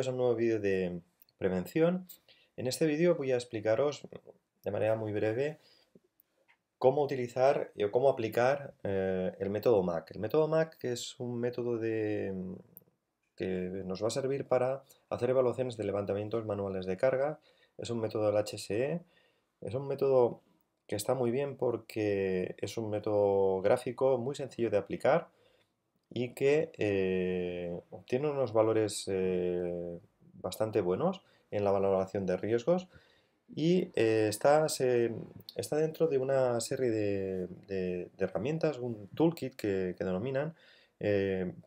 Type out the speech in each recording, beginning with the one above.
es un nuevo vídeo de prevención. En este vídeo voy a explicaros de manera muy breve cómo utilizar o cómo aplicar eh, el método MAC. El método MAC es un método que nos va a servir para hacer evaluaciones de levantamientos manuales de carga. Es un método del HSE. Es un método que está muy bien porque es un método gráfico muy sencillo de aplicar y que obtiene eh, unos valores eh, bastante buenos en la valoración de riesgos y eh, está, está, dentro de una serie de, herramientas, un toolkit que, denominan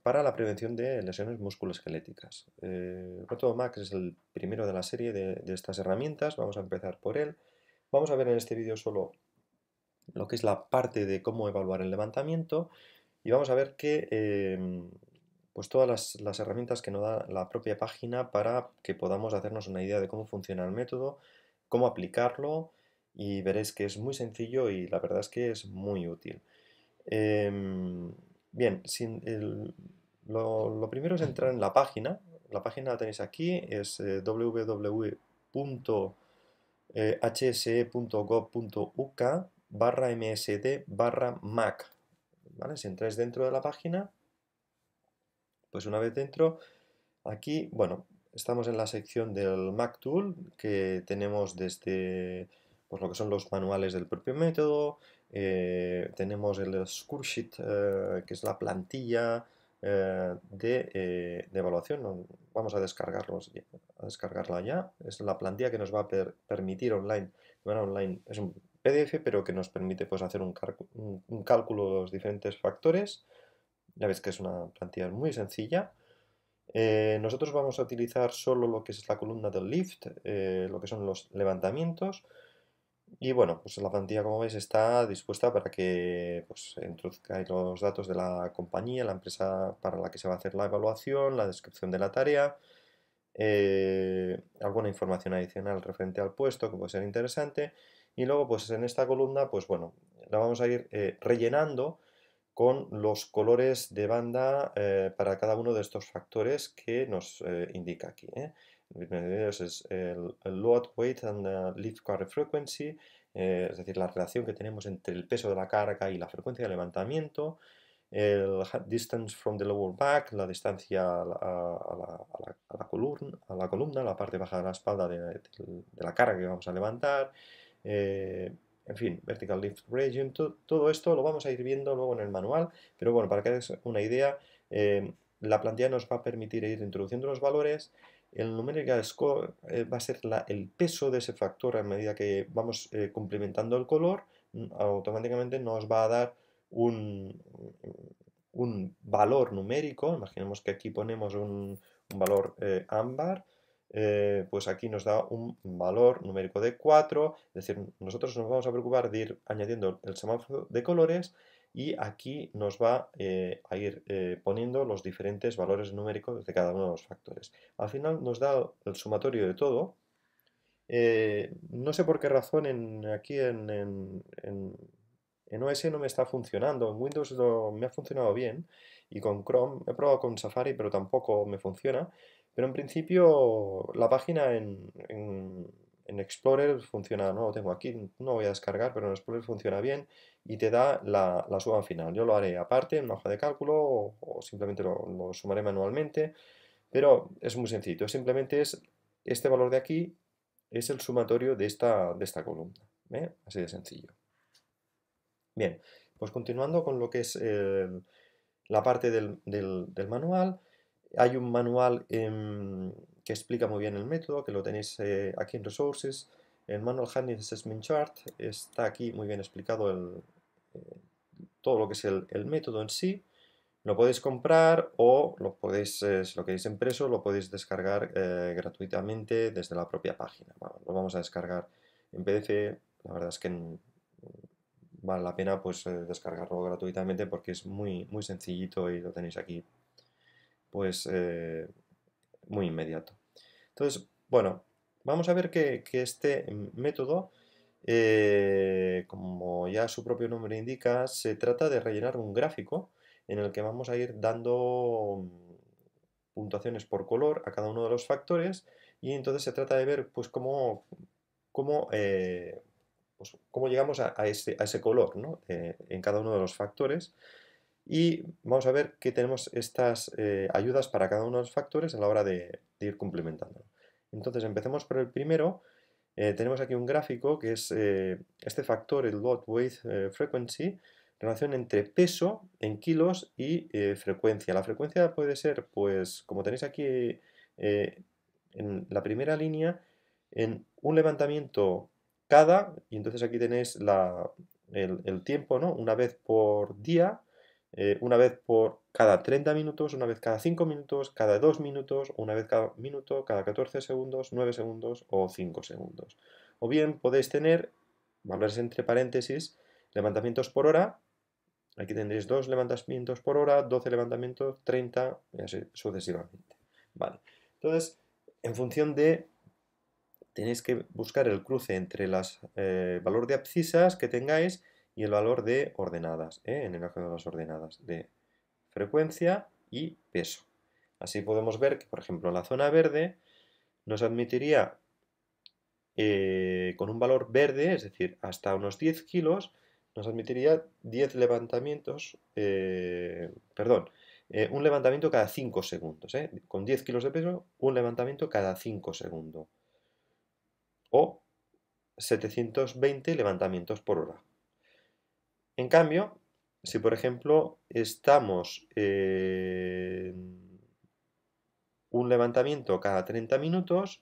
para la prevención de lesiones musculoesqueléticas. Eh, Max es el primero de la serie de, de estas herramientas, vamos a empezar por él. Vamos a ver en este vídeo solo lo que es la parte de cómo evaluar el levantamiento y vamos a ver que em, pues todas las, herramientas que nos da la propia página para que podamos hacernos una idea de cómo funciona el método, cómo aplicarlo y veréis que es muy sencillo y la verdad es que es muy útil. Em, bien, lo, primero es entrar en la página. La página la tenéis aquí, es eh, www.hse.gov.uk eh, barra msd barra mac si entráis dentro de la página, pues una vez dentro, aquí, bueno, estamos en la sección del Mac Tool, que tenemos desde pues, lo que son los manuales del propio método, eh, tenemos el Scoresheet, eh, que es la plantilla eh, de, evaluación. Vamos a, descargarlos, a descargarla ya. Es la plantilla que nos va a permitir online, bueno, online es un PDF, pero que nos permite pues, hacer un, cálculo de los diferentes factores. Ya ves que es una plantilla muy sencilla. Eh, nosotros vamos a utilizar solo lo que es la columna del lift, eh, lo que son los levantamientos. Y bueno, pues la plantilla como veis está dispuesta para que pues, introduzcáis los datos de la compañía, la empresa para la que se va a hacer la evaluación, la descripción de la tarea, eh, alguna información adicional referente al puesto que puede ser interesante y luego, pues en esta columna, pues bueno, la vamos a ir eh, rellenando con los colores de banda eh, para cada uno de estos factores que nos eh, indica aquí. Es el, load weight and lift carry frequency, es decir, la relación que tenemos entre el peso de la carga y la frecuencia de levantamiento, el distance from the lower back, la distancia a la, columna, a la columna, la parte baja de la espalda de la carga que vamos a levantar, eh, en fin, Vertical Lift region, todo esto lo vamos a ir viendo luego en el manual, pero bueno, para que hagáis una idea, eh, la plantilla nos va a permitir ir introduciendo los valores, el numerical score eh, va a ser el peso de ese factor a medida que vamos complementando el color, mm, automáticamente nos va a dar un, valor numérico, imaginemos que aquí ponemos un, un valor ámbar, eh, pues aquí nos da un valor numérico de 4, es decir, nosotros nos vamos a preocupar de ir añadiendo el semáforo de colores y aquí nos va eh, a ir eh, poniendo los diferentes valores numéricos de cada uno de los factores. Al final nos da el sumatorio de todo. no sé por qué razón en, aquí en, OS no me está funcionando. En Windows me ha funcionado bien y con Chrome, he probado con Safari pero tampoco me funciona. Pero en principio la página en, Explorer funciona, no lo tengo aquí, no voy a descargar, pero en Explorer funciona bien y te da la, suma final. Yo lo haré aparte en una hoja de cálculo o, simplemente lo, sumaré manualmente, pero es muy sencillo. Simplemente es este valor de aquí es el sumatorio de esta, de esta columna. Así de sencillo. Bien, pues continuando con lo que es la parte del manual, hay un manual em, que explica muy bien el método, que lo tenéis eh, aquí en Resources. El Manual Handling Assessment Chart está aquí muy bien explicado eh, todo lo que es el, método en sí. Lo podéis comprar o lo podéis, eh, si lo queréis impreso, lo podéis descargar gratuitamente desde la propia página. lo vamos a descargar en PDF. La verdad es que vale la pena pues descargarlo gratuitamente porque es muy, muy sencillito y lo tenéis aquí pues eh, muy inmediato. Entonces, bueno, vamos a ver que, este método, eh, como ya su propio nombre indica, se trata de rellenar un gráfico en el que vamos a ir dando puntuaciones por color a cada uno de los factores y entonces se trata de ver pues cómo, eh, pues, llegamos a, ese, a, ese, color en cada uno de los factores y vamos a ver qué tenemos estas eh, ayudas para cada uno de los factores a la hora de, ir complementándolo. Entonces empecemos por el primero. Eh, tenemos aquí un gráfico que es eh, este factor, el Lot weight frequency, relación entre peso en kilos y frecuencia. La frecuencia puede ser, pues, como tenéis aquí en la primera línea, en un levantamiento cada, y entonces aquí tenéis el, el, tiempo, ¿no? Una vez por día, eh, una vez por cada 30 minutos, una vez cada 5 minutos, cada 2 minutos, una vez cada minuto, cada 14 segundos, 9 segundos o 5 segundos. O bien podéis tener valores entre paréntesis, levantamientos por hora. Aquí tendréis 2 levantamientos por hora, 12 levantamientos, 30 y así sucesivamente. Vale. Entonces, en función de tenéis que buscar el cruce entre el eh, valor de abscisas que tengáis y el valor de ordenadas, ¿eh? en el eje de las ordenadas, de frecuencia y peso. Así podemos ver que, por ejemplo, la zona verde nos admitiría eh, con un valor verde, es decir, hasta unos 10 kilos, nos admitiría 10 levantamientos, eh, perdón, un levantamiento cada 5 segundos. Con 10 kilos de peso, un levantamiento cada 5 segundos. O 720 levantamientos por hora. En cambio, si por ejemplo estamos en eh, un levantamiento cada 30 minutos,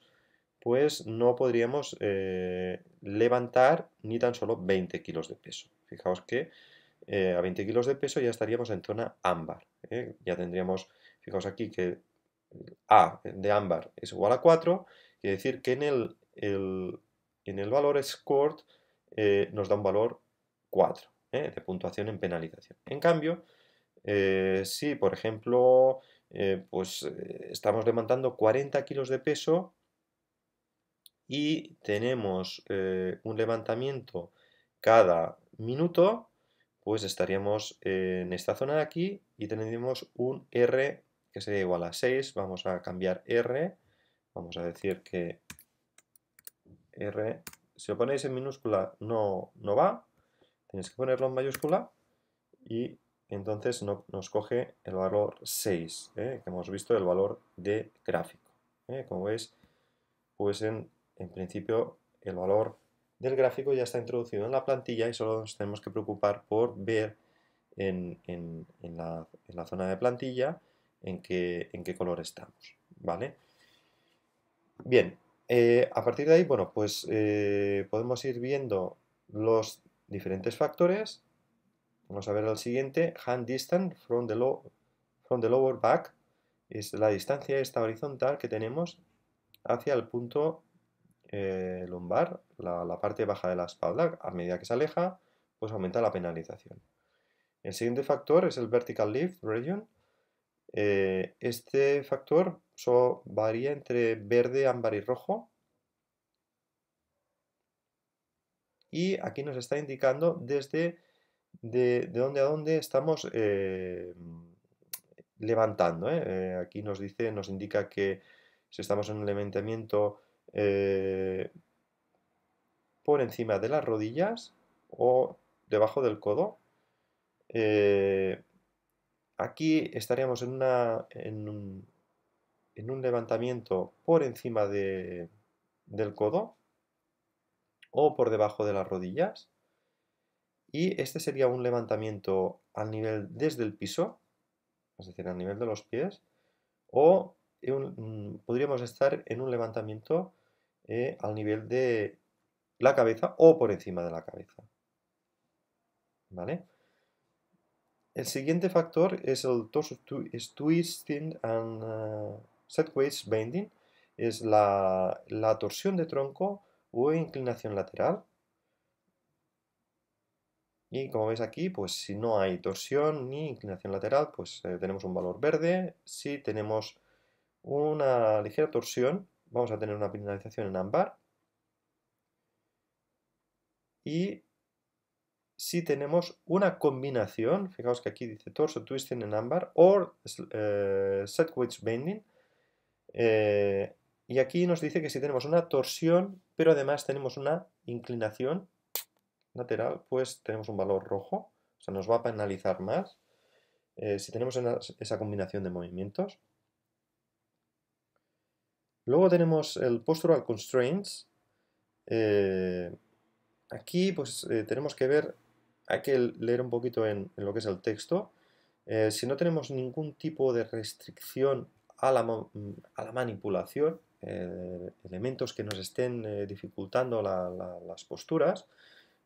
pues no podríamos eh, levantar ni tan solo 20 kilos de peso. Fijaos que eh, a 20 kilos de peso ya estaríamos en zona ámbar. Ya tendríamos, fijaos aquí que A de ámbar es igual a 4, quiere decir que en el, en el valor scored nos da un valor 4. ¿eh? de puntuación en penalización. En cambio, eh, si por ejemplo eh, pues, estamos levantando 40 kilos de peso y tenemos un levantamiento cada minuto, pues estaríamos en esta zona de aquí y tendríamos un R que sería igual a 6, vamos a cambiar R, vamos a decir que R, si lo ponéis en minúscula no, no va, Tienes que ponerlo en mayúscula y entonces nos coge el valor 6, ¿eh? que hemos visto el valor de gráfico. ¿eh? Como veis, pues en, principio el valor del gráfico ya está introducido en la plantilla y solo nos tenemos que preocupar por ver en, la, zona de plantilla en qué, en qué color estamos, ¿vale? Bien, eh, a partir de ahí, bueno, pues podemos ir viendo los diferentes factores. Vamos a ver el siguiente, hand distance from the, from the lower back, es la distancia esta horizontal que tenemos hacia el punto eh, lumbar, la, parte baja de la espalda. A medida que se aleja, pues aumenta la penalización. El siguiente factor es el vertical lift region. Eh, este factor varía entre verde, ámbar y rojo. y aquí nos está indicando desde de, dónde a dónde estamos eh, levantando. ¿eh? Eh, aquí nos dice, nos indica que si estamos en un levantamiento por encima de las rodillas o debajo del codo. aquí estaríamos en, un, levantamiento por encima del codo o por debajo de las rodillas. Y este sería un levantamiento al nivel desde el piso, es decir, al nivel de los pies, o podríamos estar en un levantamiento eh, al nivel de la cabeza o por encima de la cabeza. ¿Vale? El siguiente factor es el torso twisting and eh, set bending, es la, la torsión de tronco o inclinación lateral. Y como veis aquí, pues si no hay torsión ni inclinación lateral, pues eh, tenemos un valor verde. Si tenemos una ligera torsión, vamos a tener una penalización en ámbar. Y si tenemos una combinación, fijaos que aquí dice torso twisting en ámbar o eh, set wedge bending, eh, y aquí nos dice que si tenemos una torsión pero además tenemos una inclinación lateral, pues tenemos un valor rojo, o sea, nos va a penalizar más eh, si tenemos esa combinación de movimientos. Luego tenemos el Postural Constraints. Eh, aquí pues eh, tenemos que ver, hay que leer un poquito en, lo que es el texto. si no tenemos ningún tipo de restricción a la manipulación, eh, elementos que nos estén eh, dificultando las posturas,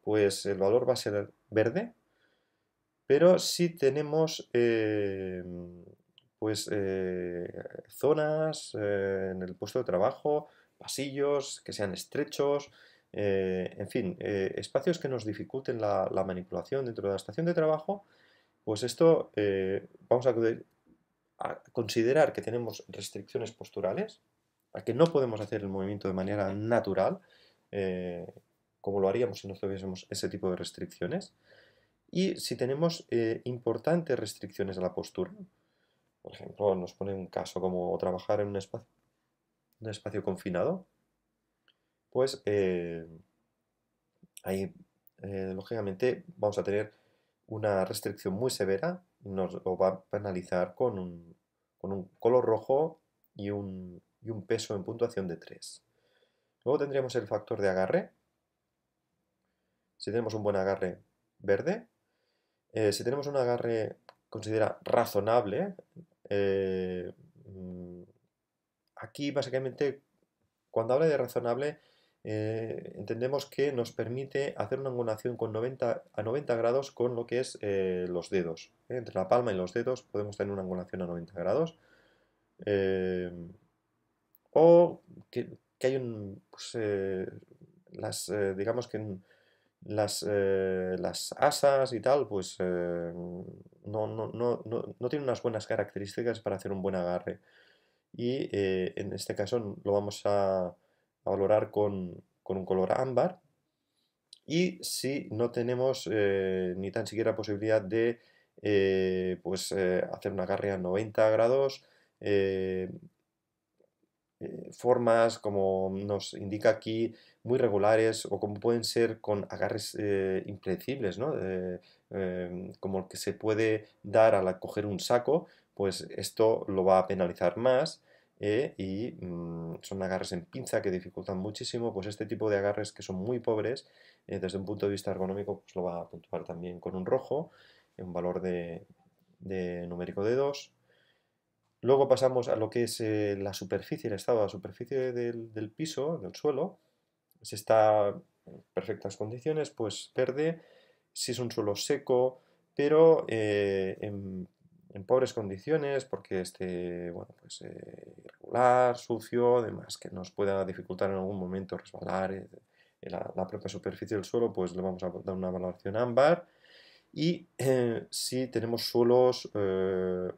pues el valor va a ser verde, pero si tenemos eh, pues, zonas en el puesto de trabajo, pasillos que sean estrechos, en fin, espacios que nos dificulten la, manipulación dentro de la estación de trabajo, pues esto vamos a considerar que tenemos restricciones posturales, a que no podemos hacer el movimiento de manera natural, eh, como lo haríamos si no tuviésemos ese tipo de restricciones. Y si tenemos eh, importantes restricciones a la postura, por ejemplo, nos pone un caso como trabajar en un espacio, un espacio confinado, pues eh, ahí, lógicamente, vamos a tener una restricción muy severa, nos va a penalizar con un color rojo y un, y un peso en puntuación de 3. Luego tendríamos el factor de agarre. Si tenemos un buen agarre verde, eh, si tenemos un agarre considera razonable, eh, mm, aquí básicamente cuando habla de razonable eh, entendemos que nos permite hacer una angulación con 90, a 90 grados con lo que es los dedos. Entre la palma y los dedos podemos tener una angulación a 90 grados o que, hay un, pues, eh, las, eh, digamos que las, eh, las asas y tal, pues no, no, no, tienen unas buenas características para hacer un buen agarre. Y en este caso lo vamos a, valorar con, un color ámbar. Y si no tenemos ni tan siquiera posibilidad de pues, hacer un agarre a 90 grados, eh, formas, como nos indica aquí, muy regulares o como pueden ser con agarres eh, impredecibles, ¿no? Eh, em, como el que se puede dar al coger un saco, pues esto lo va a penalizar más. y mm, son agarres en pinza que dificultan muchísimo, pues este tipo de agarres que son muy pobres, desde un punto de vista ergonómico, pues lo va a puntuar también con un rojo, un valor de, de numérico de 2. Luego pasamos a lo que es eh, la superficie, el estado de la superficie del, piso, del suelo. Si está en perfectas condiciones, pues verde. Si es un suelo seco, pero eh, en, pobres condiciones, porque esté bueno, pues, eh, irregular, sucio, además que nos pueda dificultar en algún momento resbalar la, la, propia superficie del suelo, pues le vamos a dar una valoración ámbar. Y si tenemos suelos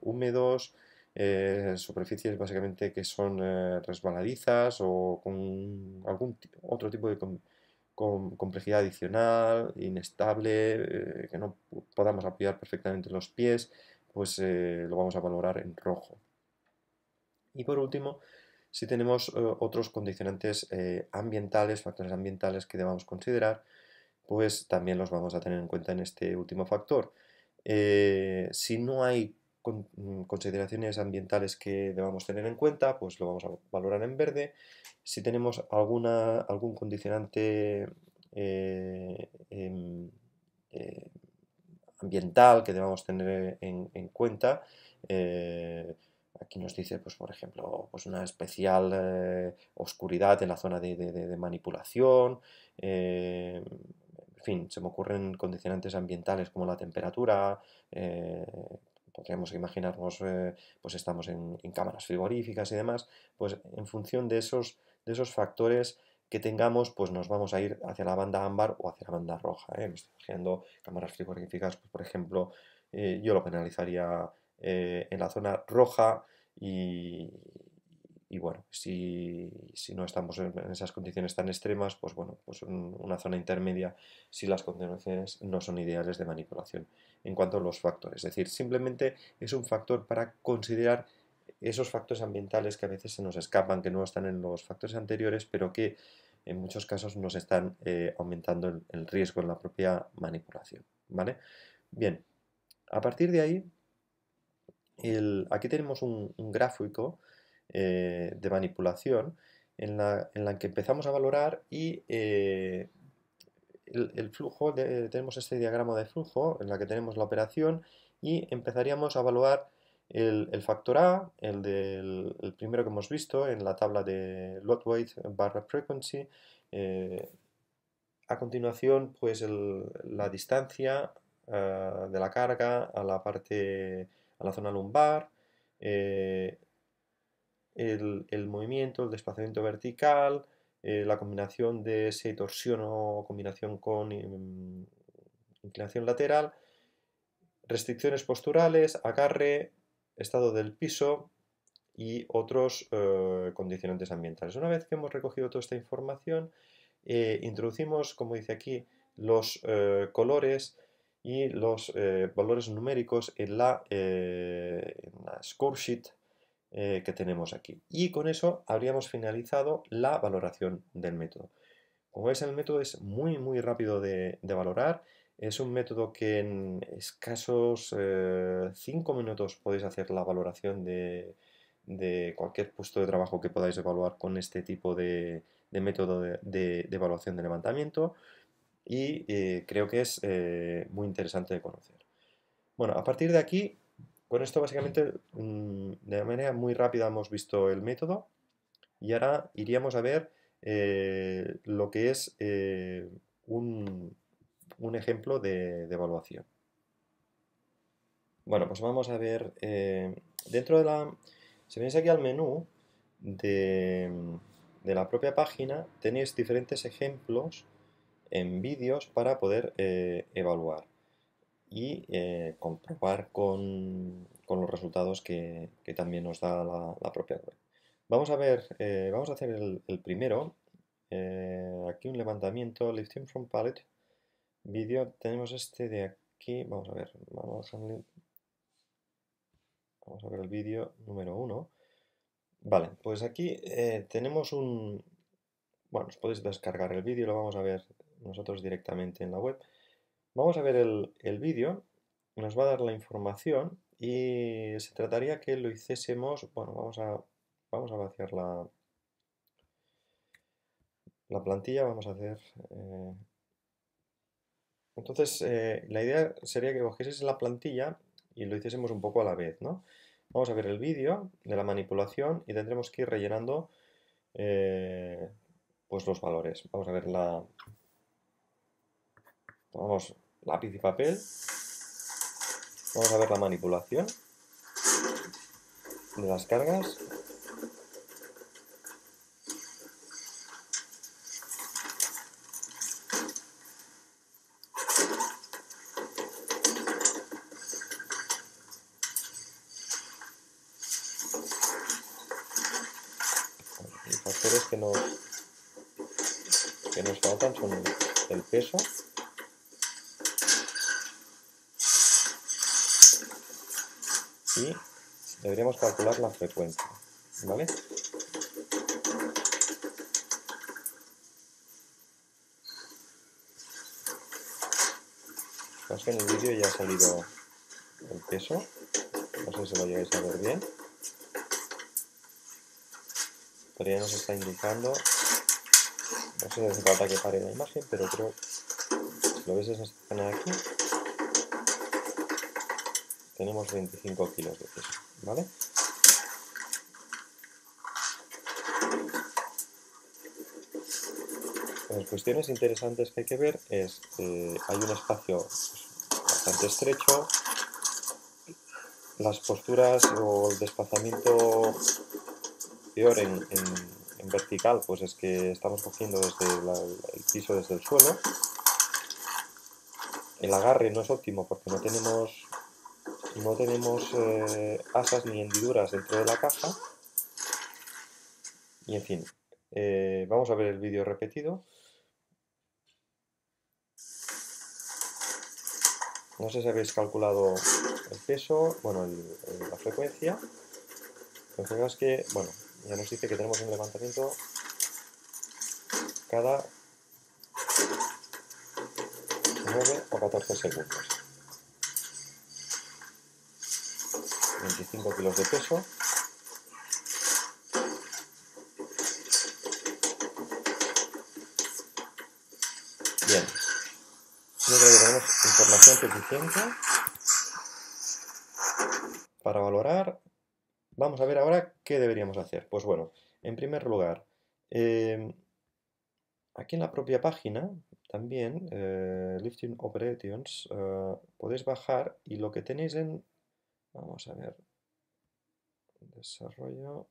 húmedos, eh, superficies básicamente que son eh, resbaladizas o con algún otro tipo de complejidad adicional, inestable, eh, que no podamos apoyar perfectamente los pies, pues lo vamos a valorar en rojo. Y por último, si tenemos otros condicionantes ambientales, factores ambientales que debamos considerar, pues también los vamos a tener en cuenta en este último factor. si no hay Mm, consideraciones ambientales que debamos tener en cuenta, pues lo vamos a valorar en verde. Si tenemos alguna, algún condicionante eh, em, eh, ambiental que debamos tener en, cuenta, eh, aquí nos dice, pues, por ejemplo, pues una especial oscuridad en la zona de, manipulación, en fin, se me ocurren condicionantes ambientales como la temperatura, podríamos imaginarnos, eh, pues estamos en, cámaras frigoríficas y demás, pues en función de esos, de esos factores que tengamos, pues nos vamos a ir hacia la banda ámbar o hacia la banda roja. ¿eh? Me estoy imaginando cámaras frigoríficas, pues por ejemplo, eh, yo lo penalizaría en la zona roja y, y bueno, si, no estamos en esas condiciones tan extremas, pues bueno, pues una zona intermedia si las condiciones no son ideales de manipulación. En cuanto a los factores, es decir, simplemente es un factor para considerar esos factores ambientales que a veces se nos escapan, que no están en los factores anteriores, pero que en muchos casos nos están eh, aumentando el, riesgo en la propia manipulación. ¿Vale? Bien, a partir de ahí, el, aquí tenemos un gráfico eh, de manipulación en la, que empezamos a valorar y eh, el, flujo, tenemos este diagrama de flujo en la que tenemos la operación y empezaríamos a evaluar el, factor A, el del primero que hemos visto en la tabla de lot weight barra frequency. Eh, a continuación, pues la distancia de la carga a la parte, a la zona lumbar, el, movimiento, el desplazamiento vertical, eh, la combinación de ese torsión o combinación con em, inclinación lateral, restricciones posturales, agarre, estado del piso y otros eh, condicionantes ambientales. Una vez que hemos recogido toda esta información, eh, introducimos, como dice aquí, los colores y los valores numéricos en la, en la score sheet eh, que tenemos aquí. Y con eso habríamos finalizado la valoración del método. Como veis, el método es muy, muy rápido de, valorar. Es un método que en escasos 5 eh, minutos podéis hacer la valoración de, de, cualquier puesto de trabajo que podáis evaluar con este tipo de, método de, evaluación de levantamiento y eh, creo que es muy interesante de conocer. Bueno, a partir de aquí con esto básicamente mm, de manera muy rápida hemos visto el método y ahora iríamos a ver eh, lo que es eh, un, ejemplo de, evaluación. Bueno, pues vamos a ver eh, dentro de la... Si venís aquí al menú de la propia página tenéis diferentes ejemplos en vídeos para poder evaluar y eh, comprobar con, los resultados que, también nos da la, propia web. Vamos a ver, eh, vamos a hacer el, primero. Eh, aquí un levantamiento, lifting from palette. vídeo, tenemos este de aquí. Vamos a ver, vamos a, vamos ver el vídeo número uno. Vale, pues aquí tenemos un... Bueno, os podéis descargar el vídeo, lo vamos a ver nosotros directamente en la web. Vamos a ver el, el vídeo, nos va a dar la información y se trataría que lo hiciésemos, bueno, vamos a, vamos a vaciar la, la plantilla, vamos a hacer... Eh, entonces, eh, la idea sería que cogieses la plantilla y lo hiciésemos un poco a la vez, ¿no? Vamos a ver el vídeo de la manipulación y tendremos que ir rellenando eh, pues los valores. Vamos a ver la... Vamos lápiz y papel. Vamos a ver la manipulación de las cargas. Los factores que nos, que nos faltan son el peso la frecuencia, ¿vale? que en el vídeo ya ha salido el peso, no sé si lo llegáis a ver bien, pero ya nos está indicando, no sé si hace falta que pare la imagen, pero creo, si lo veis esta zona aquí, tenemos 25 kilos de peso, ¿vale? las cuestiones interesantes que hay que ver es, que eh, hay un espacio pues, bastante estrecho, las posturas o el desplazamiento peor en, vertical, pues es que estamos cogiendo desde el piso desde el suelo, el agarre no es óptimo porque no tenemos no tenemos eh, asas ni hendiduras dentro de la caja y en fin eh, vamos a ver el vídeo repetido No sé si habéis calculado el peso, bueno, la frecuencia. Lo que que, bueno, ya nos dice que tenemos un levantamiento cada 9 o 14 segundos. 25 kilos de peso. Para valorar, vamos a ver ahora qué deberíamos hacer. Pues bueno, en primer lugar, eh, aquí en la propia página también, eh, Lifting Operations, eh, podéis bajar y lo que tenéis en, vamos a ver, desarrollo,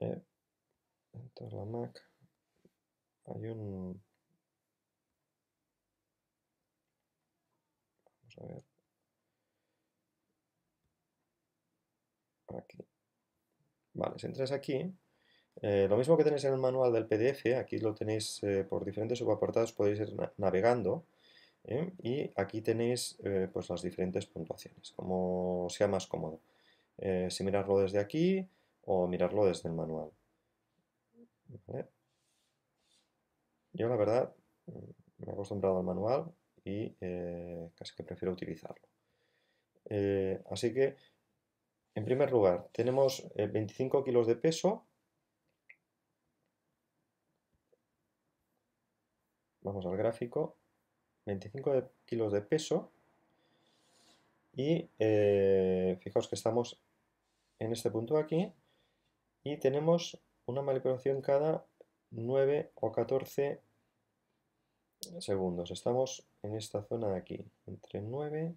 en toda la Mac, hay un Aquí. Vale, si entras aquí, eh, lo mismo que tenéis en el manual del PDF, aquí lo tenéis eh, por diferentes subaportados, podéis ir navegando. ¿eh? Y aquí tenéis pues las diferentes puntuaciones, como sea más cómodo. si mirarlo desde aquí o mirarlo desde el manual. Yo la verdad mm, me he acostumbrado al manual, y eh, casi que prefiero utilizarlo. Eh, así que, en primer lugar, tenemos 25 eh, kilos de peso. Vamos al gráfico. 25 kilos de peso. Y fijaos que estamos en este punto aquí. Y tenemos una manipulación cada 9 o 14 segundos. Estamos en esta zona de aquí, entre 9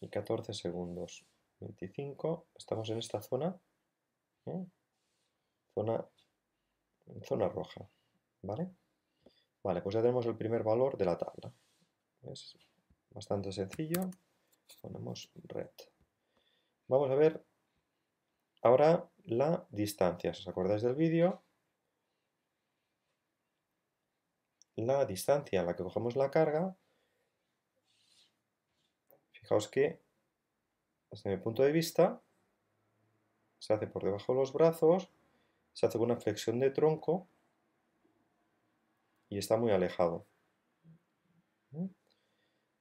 y 14 segundos. 25, estamos en esta zona, ¿eh? zona, zona roja, ¿vale? Vale, pues ya tenemos el primer valor de la tabla. Es bastante sencillo, ponemos red. Vamos a ver ahora la distancia, si os acordáis del vídeo, la distancia a la que cogemos la carga, fijaos que desde mi punto de vista se hace por debajo de los brazos, se hace con una flexión de tronco y está muy alejado.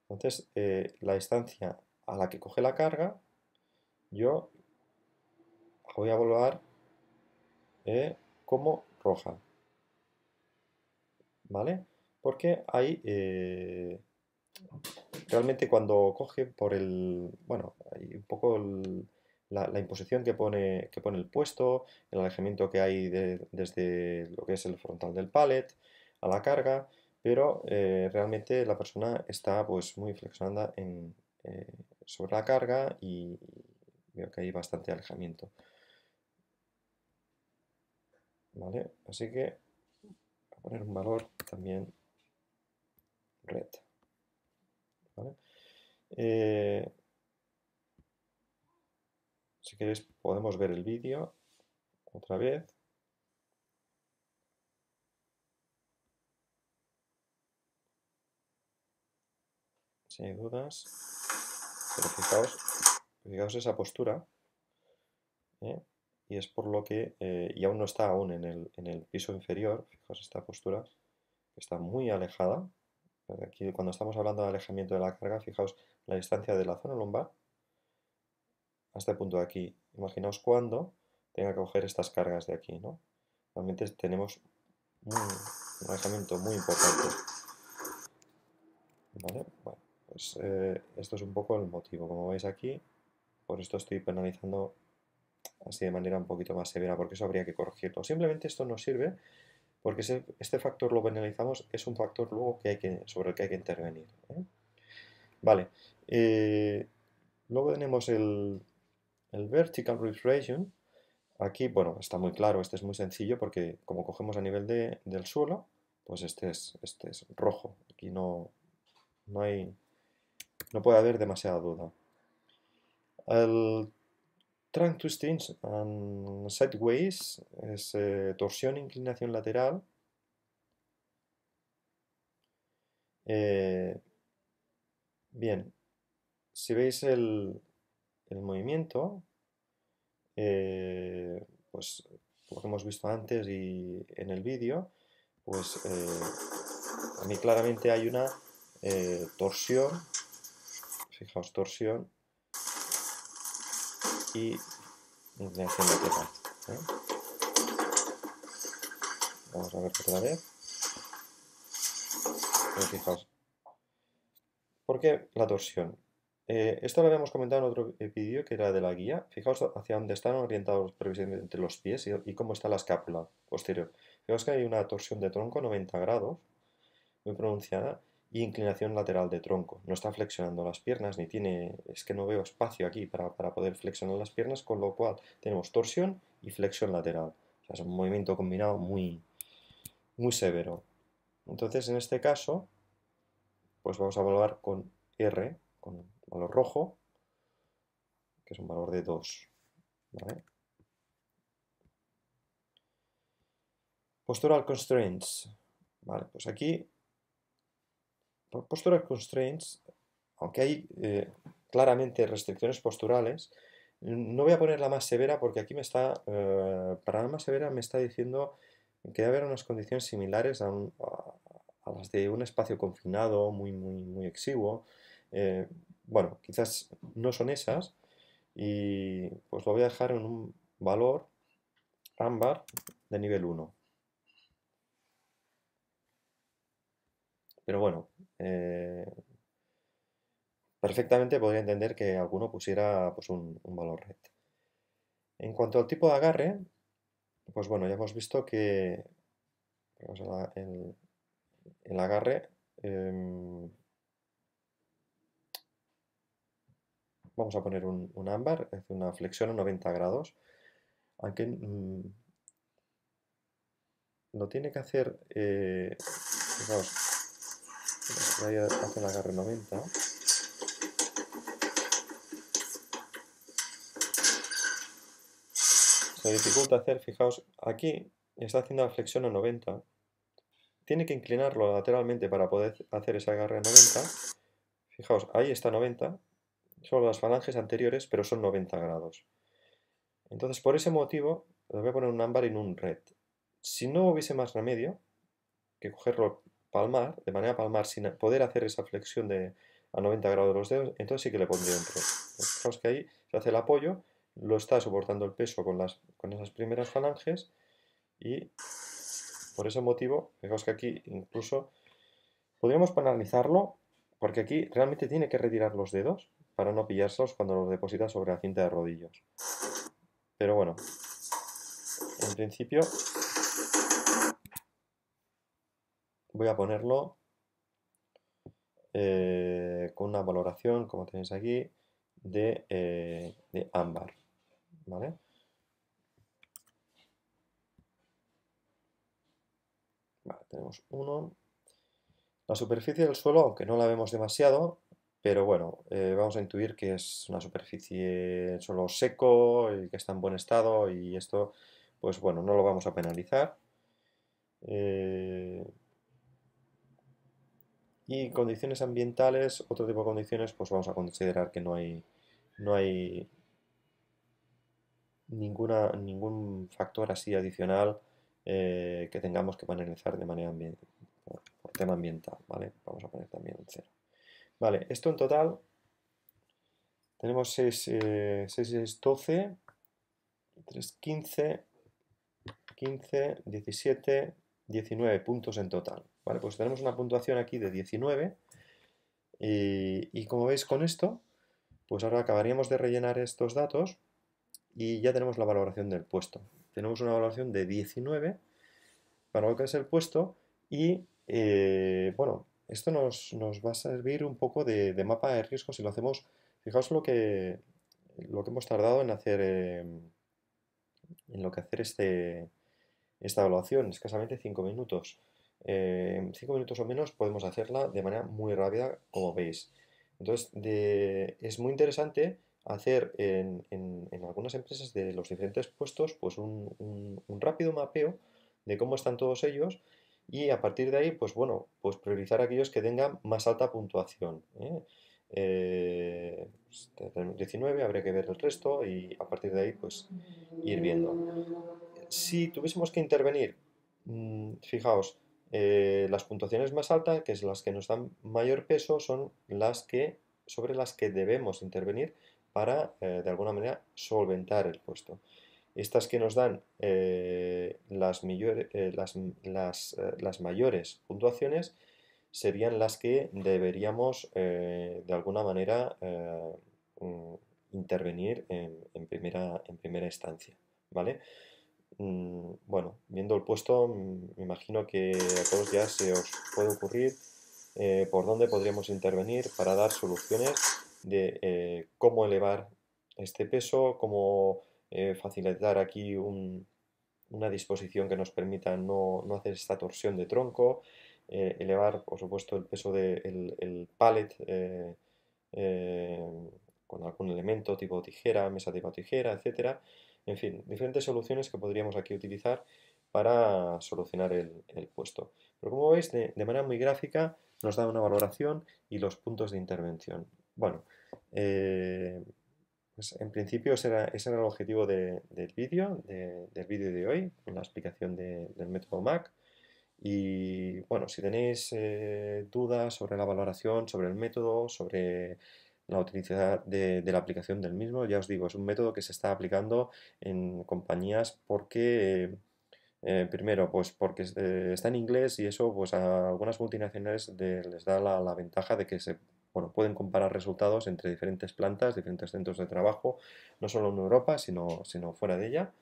Entonces, eh, la distancia a la que coge la carga, yo voy a evaluar eh, como roja. ¿vale? Porque hay... Eh, realmente cuando coge por el... Bueno, hay un poco la, imposición que pone, que pone el puesto, el alejamiento que hay desde lo que es el frontal del pallet a la carga, pero eh, realmente la persona está pues muy flexionada eh, sobre la carga y veo que hay bastante alejamiento. ¿Vale? Así que poner un valor también red. Eh, si queréis podemos ver el vídeo otra vez. Si hay dudas, pero fijaos, fijaos esa postura. ¿eh? y es por lo que, eh, y aún no está aún en el, en el, piso inferior, fijaos esta postura, está muy alejada, aquí cuando estamos hablando de alejamiento de la carga, fijaos la distancia de la zona lumbar a este punto de aquí, imaginaos cuando tenga que coger estas cargas de aquí, ¿no? Realmente tenemos un, alejamiento muy importante. Pues, eh, esto es un poco el motivo, como veis aquí, por esto estoy penalizando así de manera un poquito más severa, porque eso habría que corregirlo. Simplemente esto no sirve porque este factor lo penalizamos, es un factor luego que hay que, sobre el que hay que intervenir. ¿eh? Vale, eh, luego tenemos el, vertical refraction. Aquí, bueno, está muy claro, este es muy sencillo porque como cogemos a nivel de, del suelo, pues este es, este es rojo. Aquí no, no hay, no puede haber demasiada duda. El Trunk Twisting and sideways es eh, torsión e inclinación lateral. Eh, bien, si veis el, movimiento, eh, pues lo hemos visto antes y en el vídeo, pues a mí claramente hay una torsión, fijaos, torsión y ¿eh? Vamos a ver otra vez. Pues fijaos. ¿Por qué la torsión? Eh, esto lo habíamos comentado en otro vídeo que era de la guía. Fijaos hacia dónde están orientados previsiblemente los pies y, cómo está la escápula posterior. Fijaos que hay una torsión de tronco 90 grados, muy pronunciada, y inclinación lateral de tronco. No está flexionando las piernas ni tiene, es que no veo espacio aquí para, poder flexionar las piernas, con lo cual tenemos torsión y flexión lateral. es un movimiento combinado muy, muy severo. Entonces, en este caso, pues vamos a evaluar con R, con valor rojo, que es un valor de 2. Postural constraints. Vale, pues aquí Postural constraints, aunque hay eh, claramente restricciones posturales, no voy a poner la más severa porque aquí me está, eh, para la más severa me está diciendo que debe haber unas condiciones similares a, las de un espacio confinado, muy, muy, muy exiguo. Eh, bueno, quizás no son esas y pues lo voy a dejar en un valor ámbar de nivel 1. Pero bueno, eh, perfectamente podría entender que alguno pusiera pues, un, valor red. En cuanto al tipo de agarre, pues bueno, ya hemos visto que el, el agarre... Em, vamos a poner un, ámbar, es una flexión a 90 grados, aunque mm, no lo tiene que hacer, eh, hacer agarre 90. Se dificulta hacer, fijaos, aquí está haciendo la flexión a 90. Tiene que inclinarlo lateralmente para poder hacer ese agarre a 90. Fijaos, ahí está 90. Son las falanges anteriores, pero son 90 grados. Entonces, por ese motivo, le voy a poner un ámbar en un red. Si no hubiese más remedio que cogerlo palmar, de manera palmar, sin poder hacer esa flexión de, a 90 grados de los dedos, entonces sí que le pondría un pro. fijaos que ahí se hace el apoyo, lo está soportando el peso con, las, con esas primeras falanges y por ese motivo, fijaos que aquí incluso podríamos penalizarlo porque aquí realmente tiene que retirar los dedos para no pillárselos cuando los deposita sobre la cinta de rodillos. Pero bueno, en principio voy a ponerlo eh, con una valoración, como tenéis aquí, de, eh, ámbar. ¿Vale? tenemos uno. La superficie del suelo, aunque no la vemos demasiado, pero bueno, eh, vamos a intuir que es una superficie solo seco y que está en buen estado y esto, pues bueno, no lo vamos a penalizar. Y condiciones ambientales, otro tipo de condiciones, pues vamos a considerar que no hay, no hay ninguna, ningún factor así adicional eh, que tengamos que analizar de manera tema ambiental, ¿vale? Vamos a poner también el cero. Vale, esto en total tenemos 6, 6 12, 3, 15, 15, 17, 19 puntos en total. Vale, pues tenemos una puntuación aquí de 19 y, como veis con esto, pues ahora acabaríamos de rellenar estos datos y ya tenemos la valoración del puesto. Tenemos una valoración de 19 para lo que es el puesto y, eh, bueno, esto nos, va a servir un poco de, mapa de riesgo si lo hacemos, fijaos lo que, lo que hemos tardado en hacer, eh, en lo que hacer este, esta evaluación, escasamente 5 minutos en eh, 5 minutos o menos podemos hacerla de manera muy rápida, como veis. Entonces, es muy interesante hacer en, algunas empresas de los diferentes puestos pues un, rápido mapeo de cómo están todos ellos y a partir de ahí, pues bueno, pues priorizar aquellos que tengan más alta puntuación. 19, ¿eh? Eh, pues, habría que ver el resto y a partir de ahí, pues ir viendo. Si tuviésemos que intervenir, mm, fijaos, eh, las puntuaciones más altas, que son las que nos dan mayor peso, son las que, sobre las que debemos intervenir para, eh, de alguna manera, solventar el puesto. Estas que nos dan eh, las, mayores puntuaciones serían las que deberíamos, de alguna manera, mm, intervenir en, primera, en primera instancia. ¿vale? Mm, bueno, viendo el puesto, mm, me imagino que a todos ya se os puede ocurrir eh, por dónde podríamos intervenir para dar soluciones de eh, cómo elevar este peso, cómo eh, facilitar aquí una disposición que nos permita no, hacer esta torsión de tronco, elevar, por supuesto, el peso del de el pallet con algún elemento tipo tijera, mesa tipo tijera, etcétera en fin, diferentes soluciones que podríamos aquí utilizar para solucionar el, puesto. Pero como veis, de, manera muy gráfica nos da una valoración y los puntos de intervención. Bueno, eh, pues en principio ese era, el objetivo del vídeo, de, del vídeo de hoy, la explicación del método MAC. Y bueno, si tenéis eh, dudas sobre la valoración, sobre el método, sobre la utilidad de, la aplicación del mismo. Ya os digo, es un método que se está aplicando en compañías porque, eh, eh, primero, pues porque eh, está en inglés y eso pues a algunas multinacionales les da la, ventaja de que se pueden comparar resultados entre diferentes plantas, diferentes centros de trabajo, no solo en Europa, sino, sino fuera de ella.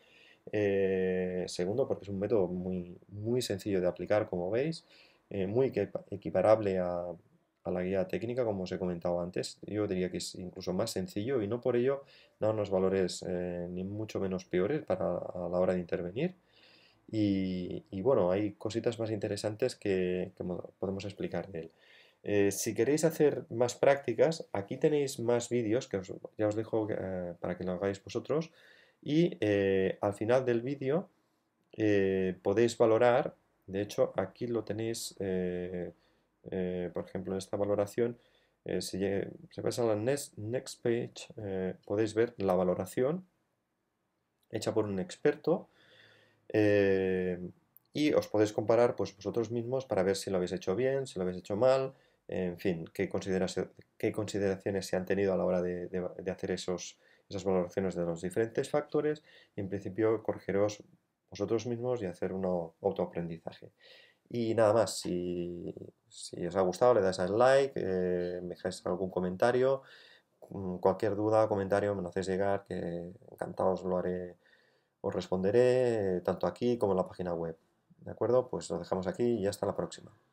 segundo, porque es un método muy, muy sencillo de aplicar, como veis, muy equiparable a, a la guía técnica, como os he comentado antes. Yo diría que es incluso más sencillo y no por ello da unos valores eh, ni mucho menos peores para a la hora de intervenir. Y, bueno, hay cositas más interesantes que, podemos explicar de él. Eh, si queréis hacer más prácticas, aquí tenéis más vídeos que ya os dejo eh, para que lo hagáis vosotros. Y al final del vídeo podéis valorar, de hecho aquí lo tenéis eh, por ejemplo, en esta valoración, eh, si, si vais a la next, page, eh, podéis ver la valoración hecha por un experto y os podéis comparar pues, vosotros mismos para ver si lo habéis hecho bien, si lo habéis hecho mal, en fin, qué, consideraciones se han tenido a la hora de, hacer esas valoraciones de los diferentes factores y en principio corregiros vosotros mismos y hacer un autoaprendizaje. Y nada más, si, os ha gustado le dais al like, eh, me dejáis algún comentario, mm, cualquier duda, o comentario me lo hacéis llegar, que encantado os lo haré, os responderé, eh, tanto aquí como en la página web. ¿De acuerdo? Pues lo dejamos aquí y hasta la próxima.